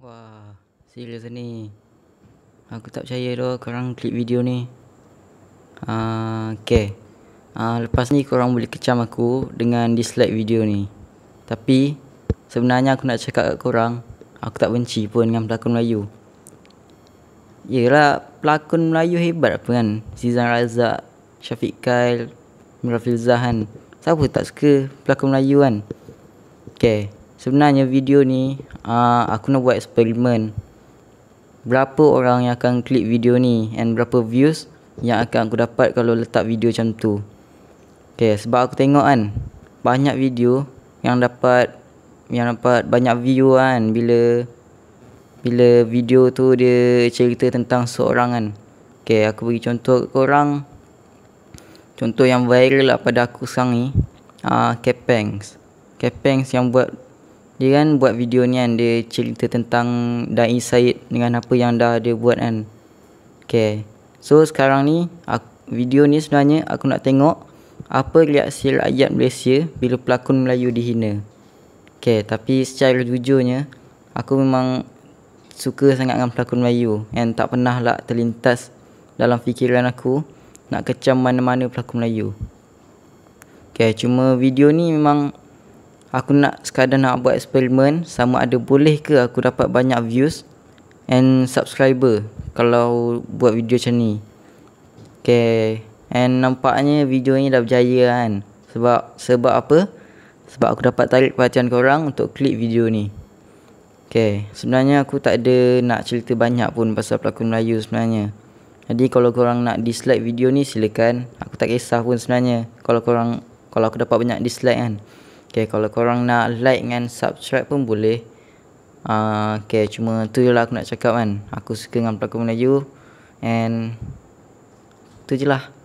Wah, serius ni. Aku tak percaya doh korang klip video ni. Ah, uh, okey. uh, lepas ni korang boleh kecam aku dengan dislike video ni. Tapi sebenarnya aku nak cakap kat korang, aku tak benci pun dengan pelakon Melayu. Yelah, pelakon Melayu hebat apa kan? Zizan Razak, Syafiq Kail, Mirafil Zahan. Siapa tak suka pelakon Melayu kan? Okay sebenarnya video ni uh, aku nak buat eksperimen berapa orang yang akan klik video ni and berapa views yang akan aku dapat kalau letak video macam tu ok sebab aku tengok kan banyak video yang dapat yang dapat banyak view kan bila bila video tu dia cerita tentang seorang kan ok aku bagi contoh ke orang contoh yang viral lah pada aku sekarang ni uh, ah, Kepengs Kepengs yang buat dia kan buat video ni kan Dia cerita tentang Dain Said Dengan apa yang dah dia buat kan Okay So sekarang ni aku, Video ni sebenarnya Aku nak tengok Apa reaksi rakyat Malaysia Bila pelakon Melayu dihina Okay Tapi secara jujurnya Aku memang Suka sangat dengan pelakon Melayu dan tak pernah lah terlintas Dalam fikiran aku Nak kecam mana-mana pelakon Melayu Okay Cuma video ni memang aku nak sekadar nak buat eksperimen sama ada boleh ke aku dapat banyak views and subscriber kalau buat video macam ni. Okay. And nampaknya video ni dah berjaya kan. Sebab sebab apa? Sebab aku dapat tarik perhatian korang untuk klik video ni. Okay. Sebenarnya aku tak ada nak cerita banyak pun pasal pelakon Melayu sebenarnya. Jadi kalau korang nak dislike video ni silakan. Aku tak kisah pun sebenarnya. Kalau korang kalau aku dapat banyak dislike kan. Okay, kalau korang nak like dan subscribe pun boleh. Uh, okay, cuma tu je lah aku nak cakap kan. Aku suka dengan pelakon Melayu. And tu je lah.